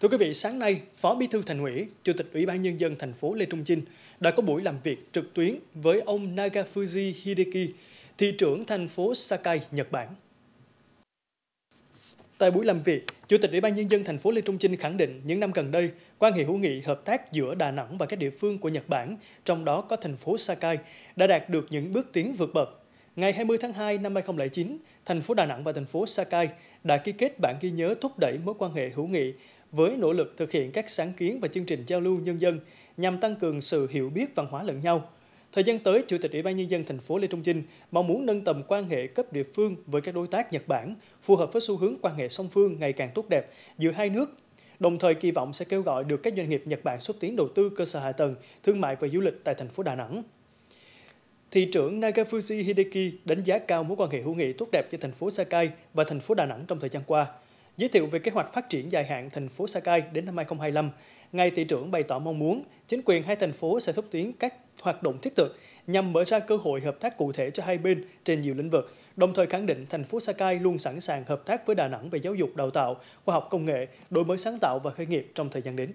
Thưa quý vị, sáng nay, Phó Bí thư Thành ủy, Chủ tịch Ủy ban Nhân dân thành phố Lê Trung Chinh đã có buổi làm việc trực tuyến với ông Nagafuji Hideki, thị trưởng thành phố Sakai, Nhật Bản. Tại buổi làm việc, Chủ tịch Ủy ban Nhân dân thành phố Lê Trung Chinh khẳng định những năm gần đây, quan hệ hữu nghị hợp tác giữa Đà Nẵng và các địa phương của Nhật Bản, trong đó có thành phố Sakai, đã đạt được những bước tiến vượt bậc Ngày 20 tháng 2 năm 2009, thành phố Đà Nẵng và thành phố Sakai đã ký kết bản ghi nhớ thúc đẩy mối quan hệ hữu nghị với nỗ lực thực hiện các sáng kiến và chương trình giao lưu nhân dân nhằm tăng cường sự hiểu biết văn hóa lẫn nhau. Thời gian tới, Chủ tịch Ủy ban nhân dân thành phố Lê Trung Chinh mong muốn nâng tầm quan hệ cấp địa phương với các đối tác Nhật Bản, phù hợp với xu hướng quan hệ song phương ngày càng tốt đẹp giữa hai nước đồng thời kỳ vọng sẽ kêu gọi được các doanh nghiệp Nhật Bản xúc tiến đầu tư cơ sở hạ tầng, thương mại và du lịch tại thành phố Đà Nẵng. Thị trưởng Nagafushi Hideki đánh giá cao mối quan hệ hữu nghị tốt đẹp giữa thành phố Sakai và thành phố Đà Nẵng trong thời gian qua. Giới thiệu về kế hoạch phát triển dài hạn thành phố Sakai đến năm 2025, ngài thị trưởng bày tỏ mong muốn chính quyền hai thành phố sẽ thúc tiến các hoạt động thiết thực nhằm mở ra cơ hội hợp tác cụ thể cho hai bên trên nhiều lĩnh vực, đồng thời khẳng định thành phố Sakai luôn sẵn sàng hợp tác với Đà Nẵng về giáo dục, đào tạo, khoa học công nghệ, đổi mới sáng tạo và khởi nghiệp trong thời gian đến.